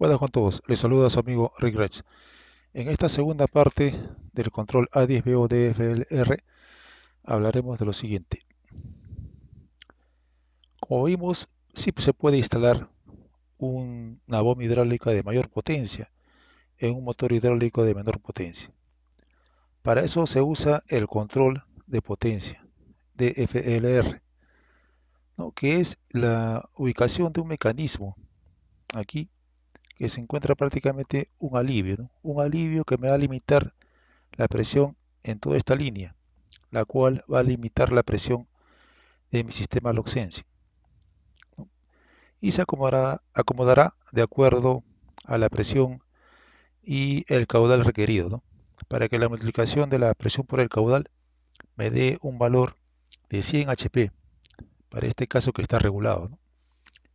Buenas con todos, les saluda su amigo Rick Reitz. En esta segunda parte del control A10BODFLR hablaremos de lo siguiente. Como vimos, sí se puede instalar una bomba hidráulica de mayor potencia en un motor hidráulico de menor potencia. Para eso se usa el control de potencia, DFLR, que es la ubicación de un mecanismo aquí que se encuentra prácticamente un alivio, un alivio que me va a limitar la presión en toda esta línea, la cual va a limitar la presión de mi sistema Loxensi. Y se acomodará, de acuerdo a la presión y el caudal requerido, para que la multiplicación de la presión por el caudal me dé un valor de 100 HP, para este caso que está regulado,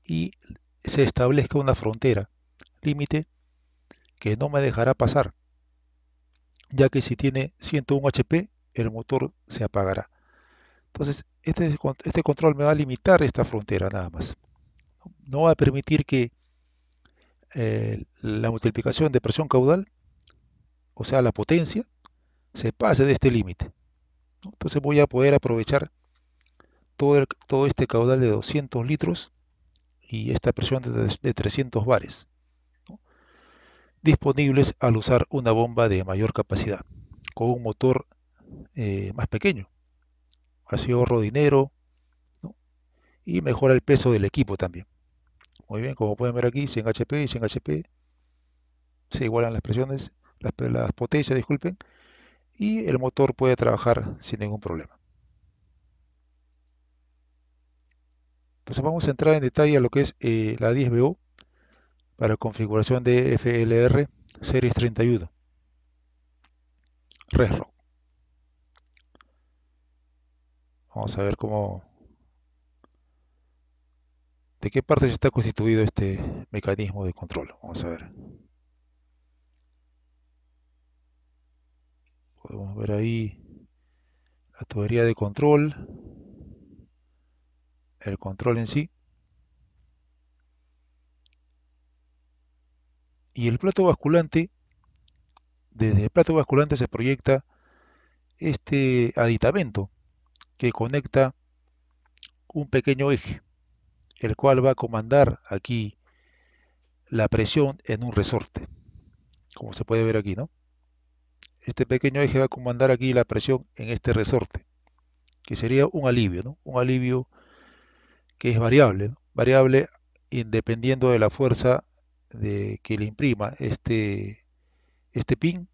y se establezca una frontera límite que no me dejará pasar, ya que si tiene 101 HP, el motor se apagará. Entonces, este, este control me va a limitar esta frontera nada más. No va a permitir que eh, la multiplicación de presión caudal, o sea, la potencia, se pase de este límite. Entonces voy a poder aprovechar todo, todo este caudal de 200 litros y esta presión de 300 bares disponibles al usar una bomba de mayor capacidad, con un motor eh, más pequeño. Así ahorro dinero y mejora el peso del equipo también. Muy bien, como pueden ver aquí, 100 HP y 100 HP se igualan las presiones, las, potencias, disculpen, y el motor puede trabajar sin ningún problema. Entonces vamos a entrar en detalle a lo que es eh, la 10BO para configuración de FLR Series 31 ResRock. Vamos a ver cómo de qué partes está constituido este mecanismo de control. Vamos a ver. Podemos ver ahí la tubería de control, el control en sí. Y el plato basculante, desde el plato basculante se proyecta este aditamento que conecta un pequeño eje, el cual va a comandar aquí la presión en un resorte, como se puede ver aquí, ¿no? Este pequeño eje va a comandar aquí la presión en este resorte, que sería un alivio, ¿no? Un alivio que es variable, variable independiendo de la fuerza de que le imprima este, este pin,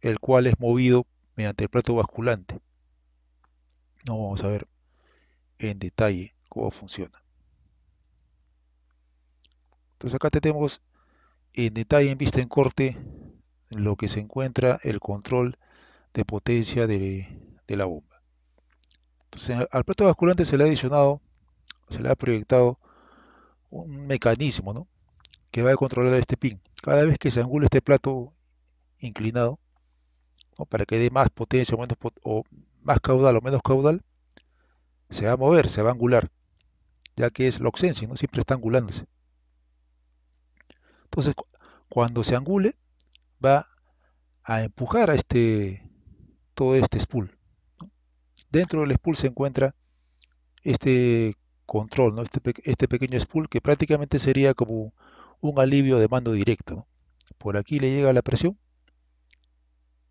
el cual es movido mediante el plato basculante. No vamos a ver en detalle cómo funciona. Entonces acá tenemos en detalle en vista en corte lo que se encuentra el control de potencia de, de la bomba. Entonces al plato basculante se le ha adicionado, se le ha proyectado un mecanismo, ¿no? que va a controlar este pin. Cada vez que se angule este plato inclinado, para que dé más potencia o, más caudal o menos caudal, se va a mover, se va a angular, ya que es la sensing, siempre está angulándose. Entonces, cuando se angule, va a empujar a este todo este spool. Dentro del spool se encuentra este control, este, este pequeño spool que prácticamente sería como un alivio de mando directo. Por aquí le llega la presión,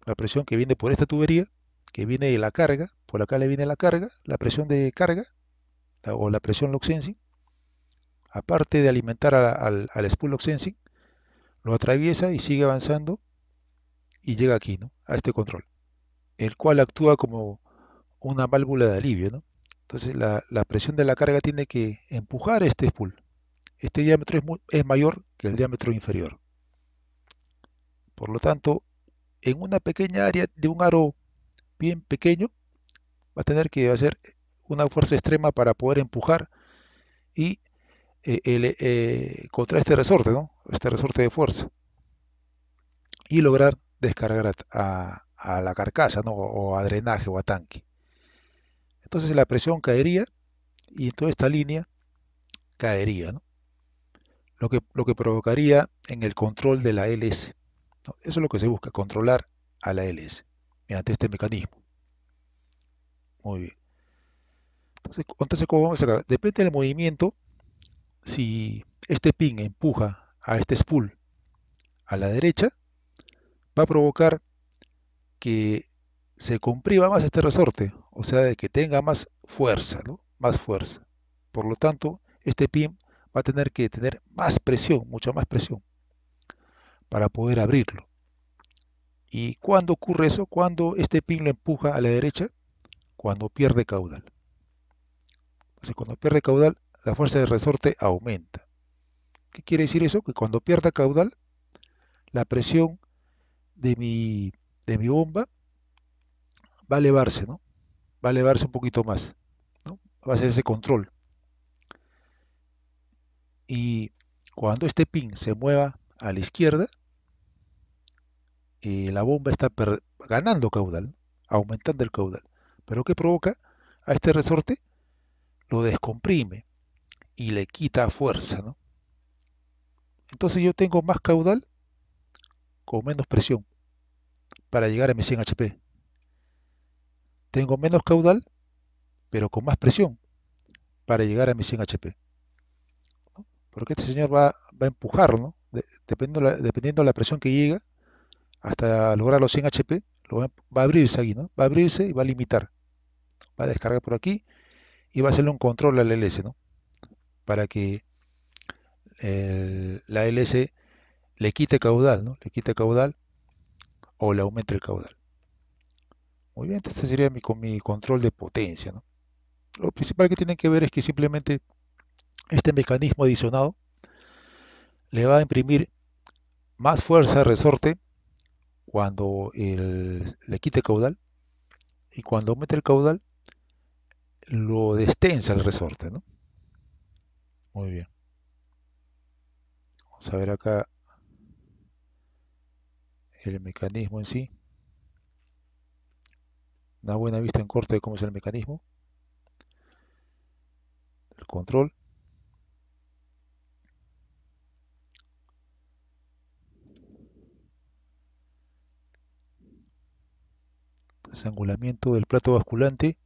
la presión que viene por esta tubería, que viene de la carga, por acá le viene la carga, la presión de carga, o la presión lock sensing, aparte de alimentar al, spool lock sensing, lo atraviesa y sigue avanzando y llega aquí, ¿no? A este control, el cual actúa como una válvula de alivio, ¿no? Entonces la, presión de la carga tiene que empujar este spool. Este diámetro es mayor que el diámetro inferior. Por lo tanto, en una pequeña área de un aro bien pequeño, va a tener que hacer una fuerza extrema para poder empujar y eh, eh, contra este resorte, ¿no? este resorte de fuerza, y lograr descargar a, la carcasa ¿no? o a drenaje o a tanque. Entonces la presión caería y toda esta línea caería. ¿no? lo que, lo que provocaría en el control de la LS. Eso es lo que se busca, controlar a la LS mediante este mecanismo. Muy bien. Entonces, ¿cómo vamos a sacar? Depende del movimiento, si este pin empuja a este spool a la derecha, va a provocar que se comprima más este resorte, o sea, de que tenga más fuerza, Más fuerza. Por lo tanto, este pin va a tener que tener más presión, mucha más presión, para poder abrirlo. ¿Y cuándo ocurre eso? Cuando este pin lo empuja a la derecha, cuando pierde caudal. Entonces, cuando pierde caudal, la fuerza de resorte aumenta. ¿Qué quiere decir eso? Que cuando pierda caudal, la presión de mi, de mi bomba va a elevarse, ¿no? Va a elevarse un poquito más, ¿no? Va a ser ese control. Y cuando este pin se mueva a la izquierda, y eh, la bomba está ganando caudal, aumentando el caudal. Pero ¿qué provoca? A este resorte lo descomprime y le quita fuerza. Entonces yo tengo más caudal con menos presión para llegar a mi 100 HP. Tengo menos caudal, pero con más presión para llegar a mi 100 HP porque este señor va, a empujar, ¿no? dependiendo, la, de la presión que llega, hasta lograr los 100 HP, em, va, a abrirse aquí, ¿no? Va a abrirse y va a limitar. Va a descargar por aquí y va a hacerle un control al LS, ¿no? Para que la LS le quite caudal, ¿no? Le quite caudal o le aumente el caudal. Muy bien, este sería mi, mi control de potencia, Lo principal que tienen que ver es que simplemente este mecanismo adicionado le va a imprimir más fuerza al resorte cuando le quite caudal y cuando aumente el caudal lo destensa el resorte. Muy bien. Vamos a ver acá el mecanismo en sí. Una buena vista en corte de cómo es el mecanismo. El control. desangulamiento del plato basculante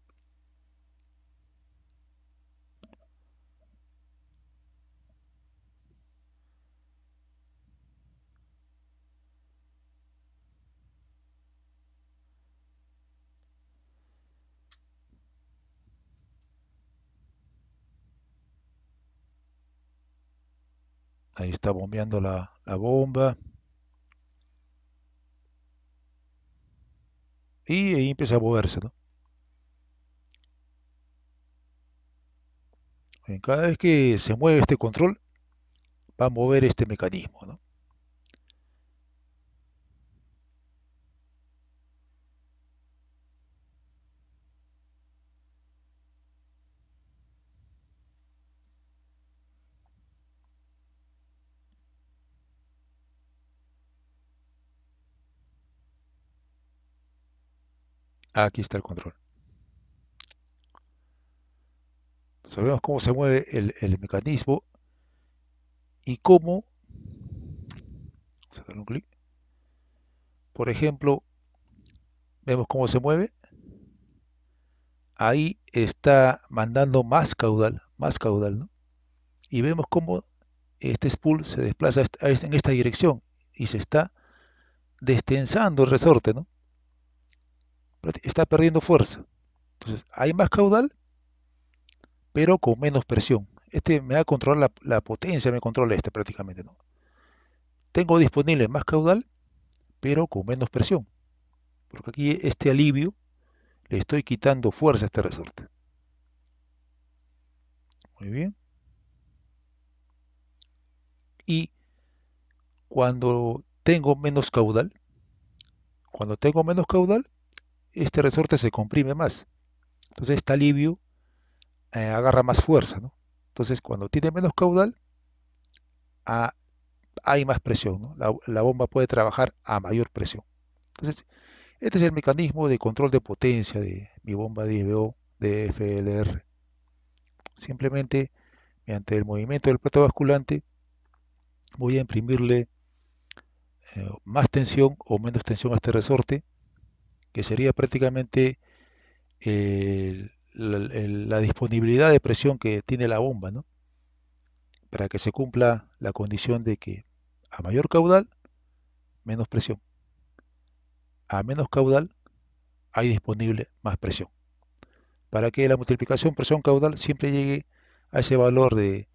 ahí está bombeando la, la bomba y ahí empieza a moverse, ¿no? cada vez que se mueve este control, va a mover este mecanismo, ¿no? Aquí está el control. Sabemos cómo se mueve el, mecanismo y cómo... Vamos a darle un clic. Por ejemplo, vemos cómo se mueve. Ahí está mandando más caudal, más caudal, ¿no? Y vemos cómo este spool se desplaza en esta dirección y se está destensando el resorte, ¿no? está perdiendo fuerza. Entonces, hay más caudal, pero con menos presión. Este me va a controlar la, potencia, me controla este prácticamente. ¿no? Tengo disponible más caudal, pero con menos presión. Porque aquí este alivio le estoy quitando fuerza a este resorte. Muy bien. Y cuando tengo menos caudal, cuando tengo menos caudal, este resorte se comprime más. Entonces este alivio eh, agarra más fuerza. Entonces cuando tiene menos caudal, hay más presión. La, bomba puede trabajar a mayor presión. Entonces este es el mecanismo de control de potencia de mi bomba DBO de FLR. Simplemente mediante el movimiento del plato basculante voy a imprimirle eh, más tensión o menos tensión a este resorte que sería prácticamente eh, la, disponibilidad de presión que tiene la bomba, ¿no? Para que se cumpla la condición de que a mayor caudal, menos presión. A menos caudal, hay disponible más presión. Para que la multiplicación presión-caudal siempre llegue a ese valor de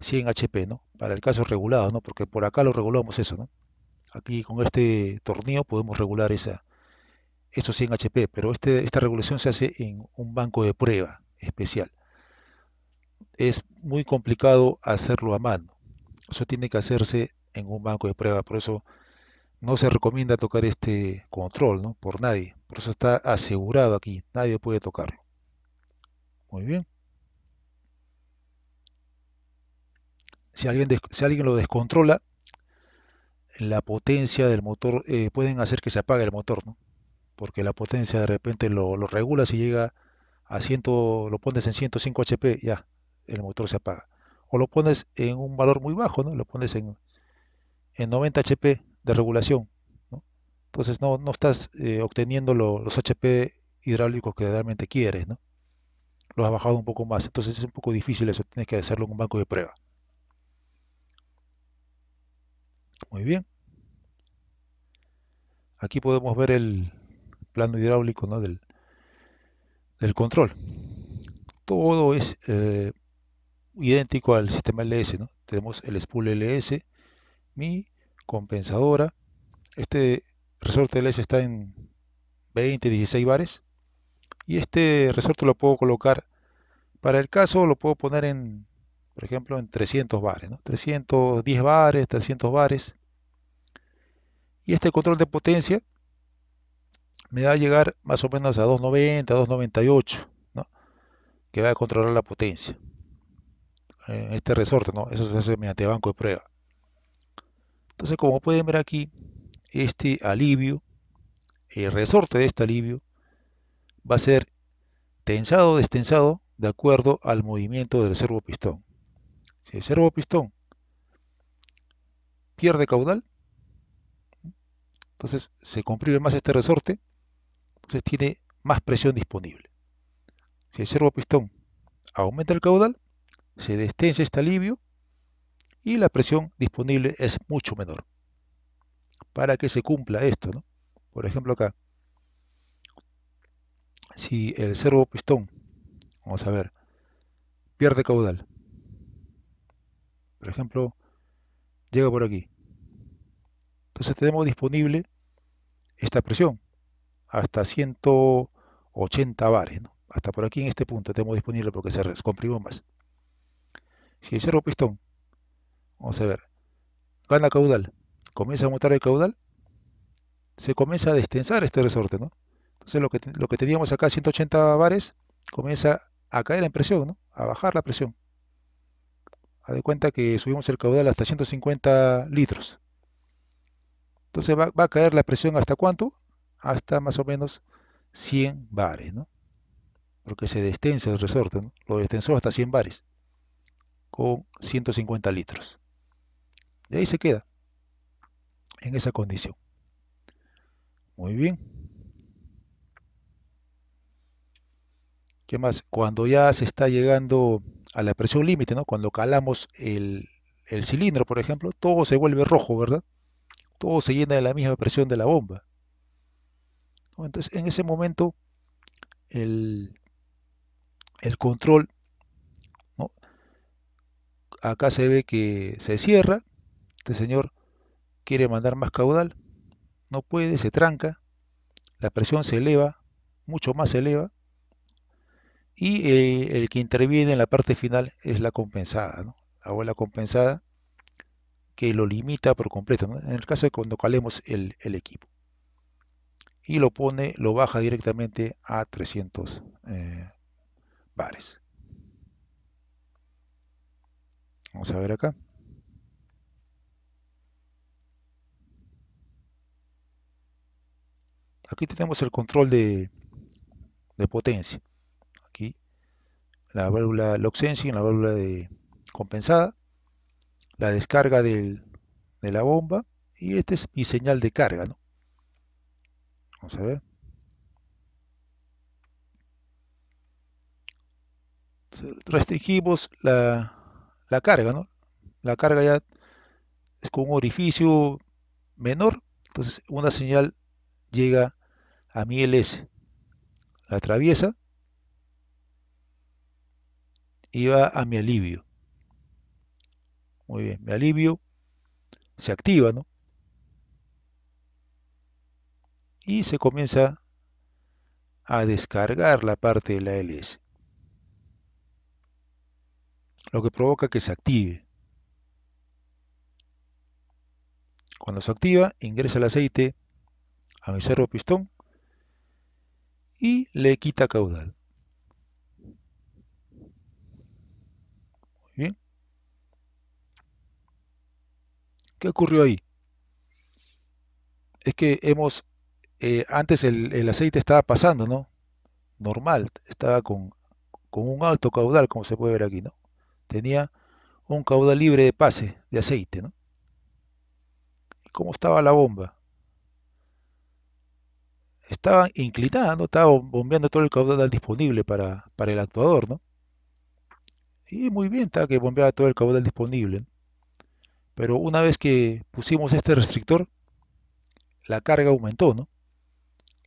100 HP, ¿no? Para el caso regulado, ¿no? Porque por acá lo regulamos eso, ¿no? Aquí con este tornillo podemos regular esa, esto sí en HP, pero este, esta regulación se hace en un banco de prueba especial. Es muy complicado hacerlo a mano. Eso tiene que hacerse en un banco de prueba. Por eso no se recomienda tocar este control ¿no? por nadie. Por eso está asegurado aquí. Nadie puede tocarlo. Muy bien. Si alguien, lo descontrola, la potencia del motor eh, pueden hacer que se apague el motor. ¿no? porque la potencia de repente lo, lo regula si llega a 100, lo pones en 105 HP, ya, el motor se apaga. O lo pones en un valor muy bajo, ¿no? Lo pones en, 90 HP de regulación, Entonces no, estás eh, obteniendo los HP hidráulicos que realmente quieres, ¿no? Los has bajado un poco más, entonces es un poco difícil eso, tienes que hacerlo en un banco de prueba. Muy bien. Aquí podemos ver el, plano hidráulico ¿no? del, del control. Todo es eh, idéntico al sistema LS. Tenemos el spool LS, mi compensadora. Este resorte LS está en 20, 16 bares. Y este resorte lo puedo colocar, para el caso lo puedo poner en, por ejemplo, en 300 bares. 310 bares, 300 bares. Y este control de potencia me va a llegar más o menos a 290, 298, ¿no? que va a controlar la potencia este resorte, ¿no? eso se hace mediante banco de prueba. Entonces, como pueden ver aquí, este alivio, el resorte de este alivio, va a ser tensado o destensado de acuerdo al movimiento del servo pistón. Si el servo pistón pierde caudal, entonces se comprime más este resorte entonces tiene más presión disponible. Si el pistón aumenta el caudal, se destensa este alivio y la presión disponible es mucho menor. Para que se cumpla esto, por ejemplo acá, si el pistón, vamos a ver, pierde caudal, por ejemplo, llega por aquí, entonces tenemos disponible esta presión, hasta 180 bares, hasta por aquí en este punto tenemos disponible porque se comprimió más. Si el cerro pistón, vamos a ver, gana caudal, comienza a montar el caudal, se comienza a destensar este resorte, ¿no? Entonces lo que, lo que teníamos acá 180 bares comienza a caer en presión, A bajar la presión. Haz de cuenta que subimos el caudal hasta 150 litros. Entonces va a caer la presión hasta cuánto? hasta más o menos 100 bares, Porque se destensa el resorte, Lo destensó hasta 100 bares, con 150 litros. De ahí se queda, en esa condición. Muy bien. ¿Qué más? Cuando ya se está llegando a la presión límite, ¿no? Cuando calamos el, el cilindro, por ejemplo, todo se vuelve rojo, ¿verdad? Todo se llena de la misma presión de la bomba. Entonces, en ese momento, el, control, acá se ve que se cierra, este señor quiere mandar más caudal, no puede, se tranca, la presión se eleva, mucho más se eleva, y eh, el que interviene en la parte final es la compensada, ¿no? la bola compensada que lo limita por completo, en el caso de cuando calemos el equipo y lo pone, lo baja directamente a 300 eh, bares. Vamos a ver acá. Aquí tenemos el control de, potencia. Aquí la válvula lock y la válvula de compensada, la descarga de la bomba y este es mi señal de carga. ¿no? Vamos a ver. Restringimos la, carga, ¿no? La carga ya es con un orificio menor, entonces una señal llega a mi LS, la atraviesa y va a mi alivio. Muy bien, mi alivio se activa, ¿no? y se comienza a descargar la parte de la LS. Lo que provoca que se active. Cuando se activa, ingresa el aceite a mi cerro pistón y le quita caudal. ¿Qué ocurrió ahí? Es que hemos eh, antes el, aceite estaba pasando, ¿no? Normal, estaba con, un alto caudal, como se puede ver aquí, ¿no? Tenía un caudal libre de pase de aceite, ¿no? ¿Cómo estaba la bomba? Estaba inclinada, ¿no? Estaba bombeando todo el caudal disponible para, para el actuador, ¿no? Y muy bien, estaba que bombeaba todo el caudal disponible. Pero una vez que pusimos este restrictor, la carga aumentó, ¿no?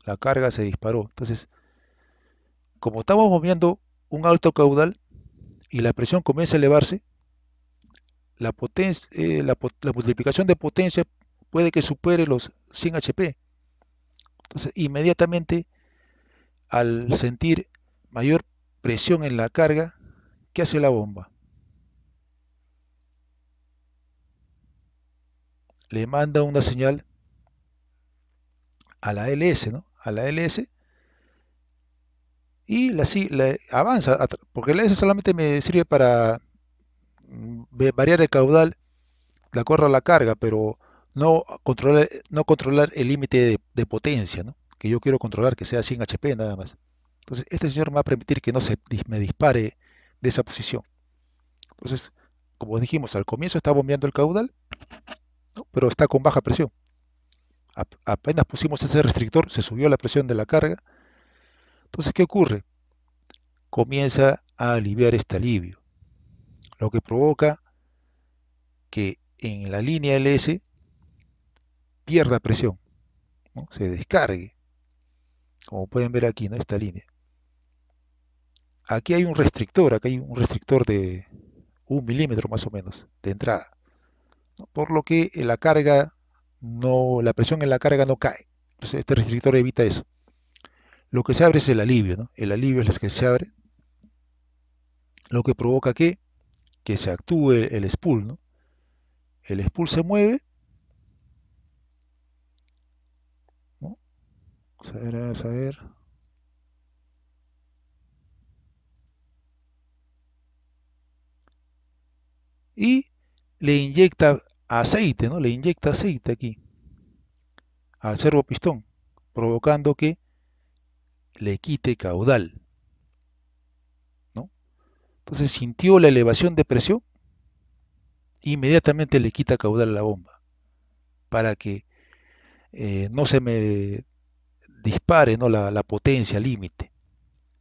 la carga se disparó. Entonces, como estamos moviendo un alto caudal y la presión comienza a elevarse, la, potencia, eh, la, la multiplicación de potencia puede que supere los 100 HP. Entonces, inmediatamente, al sentir mayor presión en la carga, ¿qué hace la bomba? Le manda una señal a la LS, ¿no? a la LS y la, la avanza, porque la LS solamente me sirve para mm, variar el caudal la acuerdo a la carga, pero no controlar, no controlar el límite de, potencia, que yo quiero controlar que sea 100 HP nada más. Entonces, este señor me va a permitir que no se me dispare de esa posición. Entonces, como dijimos, al comienzo está bombeando el caudal, pero está con baja presión apenas pusimos ese restrictor, se subió la presión de la carga. Entonces, ¿qué ocurre? Comienza a aliviar este alivio, lo que provoca que en la línea LS pierda presión, se descargue, como pueden ver aquí, en esta línea. Aquí hay un restrictor, aquí hay un restrictor de un milímetro más o menos de entrada, por lo que la carga no, la presión en la carga no cae. Entonces este restrictor evita eso. Lo que se abre es el alivio, El alivio es el que se abre, lo que provoca que, que se actúe el, spool, ¿no? El spool se mueve, A ver, a Y le inyecta aceite, ¿no? Le inyecta aceite aquí al pistón, provocando que le quite caudal. ¿no? Entonces sintió la elevación de presión, inmediatamente le quita caudal a la bomba, para que eh, no se me dispare ¿no? la, la potencia límite.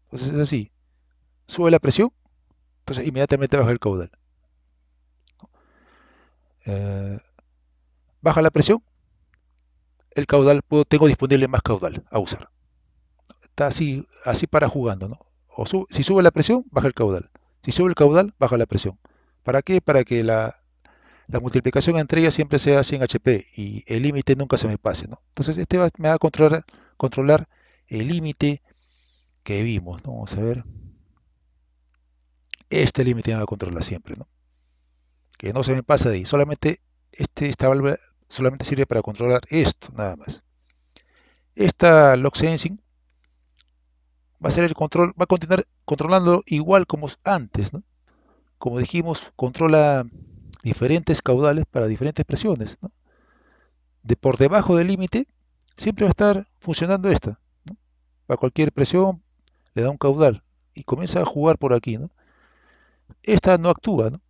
Entonces es así, sube la presión, entonces inmediatamente baja el caudal. Eh, baja la presión, el caudal puedo, tengo disponible más caudal a usar. Está así, así para jugando, O si sube la presión, baja el caudal. Si sube el caudal, baja la presión. ¿Para qué? Para que la, la multiplicación entre ellas siempre sea 100 HP y el límite nunca se me pase, Entonces este me va a controlar, controlar el límite que vimos, Vamos a ver. Este límite me va a controlar siempre, ¿no? que no se me pasa de ahí. Solamente este, esta válvula solamente sirve para controlar esto, nada más. Esta Lock sensing va a ser el control, va a continuar controlando igual como antes, ¿no? Como dijimos, controla diferentes caudales para diferentes presiones, ¿no? De por debajo del límite siempre va a estar funcionando esta. ¿no? Para cualquier presión le da un caudal y comienza a jugar por aquí, ¿no? Esta no actúa, ¿no?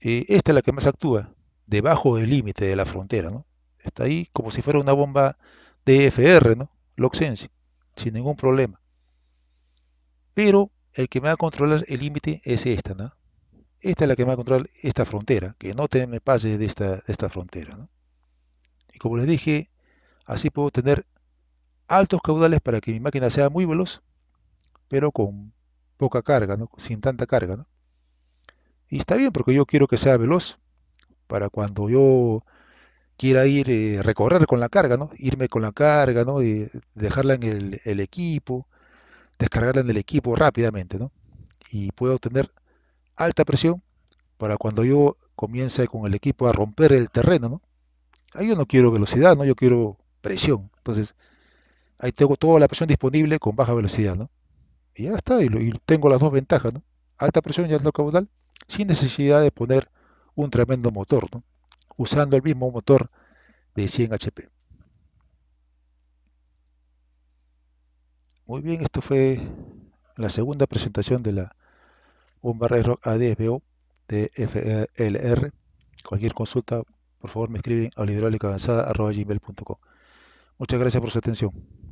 Eh, esta es la que más actúa, debajo del límite de la frontera, ¿no? Está ahí como si fuera una bomba DFR, ¿no? Loxensi, sin ningún problema. Pero el que me va a controlar el límite es esta, ¿no? Esta es la que me va a controlar esta frontera, que no te me pase de esta, frontera, ¿no? Y como les dije, así puedo tener altos caudales para que mi máquina sea muy veloz, pero con poca carga, ¿no? sin tanta carga. ¿no? Y está bien porque yo quiero que sea veloz para cuando yo quiera ir, eh, recorrer con la carga, ¿no? Irme con la carga, ¿no? Y dejarla en el, equipo, descargarla en el equipo rápidamente, ¿no? Y puedo obtener alta presión para cuando yo comience con el equipo a romper el terreno, ¿no? Ahí yo no quiero velocidad, ¿no? Yo quiero presión. Entonces, ahí tengo toda la presión disponible con baja velocidad, ¿no? Y ya está, y, tengo las dos ventajas, ¿no? Alta presión y alto caudal sin necesidad de poner un tremendo motor, usando el mismo motor de 100 HP. Muy bien, esto fue la segunda presentación de la bomba Rock ADSBO de FLR. E Cualquier consulta, por favor, me escriben a avanzada.com. Muchas gracias por su atención.